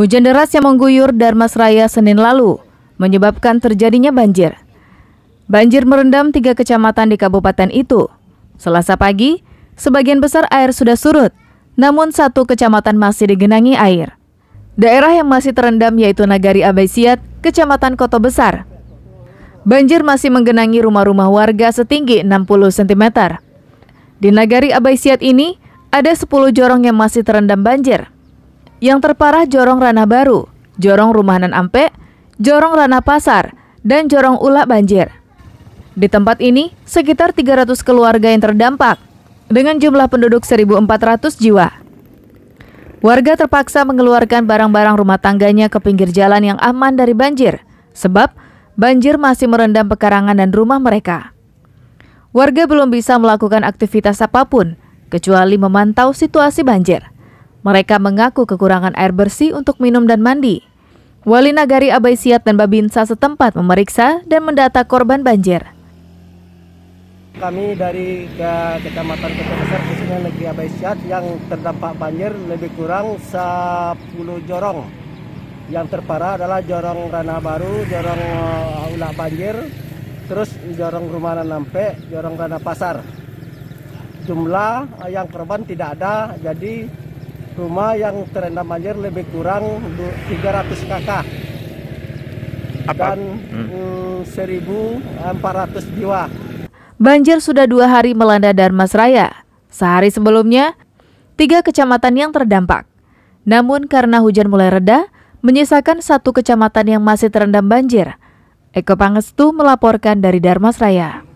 Hujan deras yang mengguyur Darmasraya Senin lalu menyebabkan terjadinya banjir. Banjir merendam tiga kecamatan di kabupaten itu. Selasa pagi, sebagian besar air sudah surut, namun satu kecamatan masih digenangi air. Daerah yang masih terendam yaitu Nagari Abaisiat, Kecamatan Koto Besar. Banjir masih menggenangi rumah-rumah warga setinggi 60 cm. Di Nagari Abaisiat ini, ada 10 jorong yang masih terendam banjir. Yang terparah Jorong Ranah Baru, Jorong Rumahanan Ampe, Jorong Ranah Pasar, dan Jorong Ulak Banjir. Di tempat ini, sekitar 300 keluarga yang terdampak, dengan jumlah penduduk 1.400 jiwa. Warga terpaksa mengeluarkan barang-barang rumah tangganya ke pinggir jalan yang aman dari banjir, sebab banjir masih merendam pekarangan dan rumah mereka. Warga belum bisa melakukan aktivitas apapun, kecuali memantau situasi banjir. Mereka mengaku kekurangan air bersih untuk minum dan mandi. Wali Nagari Abai dan Babinsa setempat memeriksa dan mendata korban banjir. Kami dari ke Kecamatan Kota Besar, khususnya Negeri Abai yang terdampak banjir lebih kurang 10 jorong. Yang terparah adalah jorong Ranah Baru, jorong eh, Ulak Banjir, terus jorong Rumah Nampe, jorong Ranah Pasar. Jumlah eh, yang korban tidak ada, jadi rumah yang terendam banjir lebih kurang 300 kakak Apa? dan hmm. 1.400 eh, jiwa. Banjir sudah dua hari melanda Darmas Raya. Sehari sebelumnya, tiga kecamatan yang terdampak. Namun karena hujan mulai reda, menyisakan satu kecamatan yang masih terendam banjir. Eko Pangestu melaporkan dari Darmas Raya.